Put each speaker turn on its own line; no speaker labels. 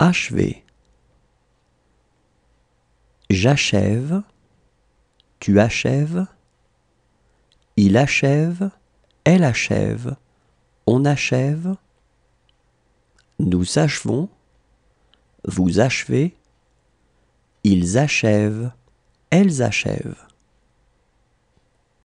achevez, J'achève, tu achèves, il achève, elle achève, on achève, nous achevons, vous achevez, ils achèvent, elles achèvent.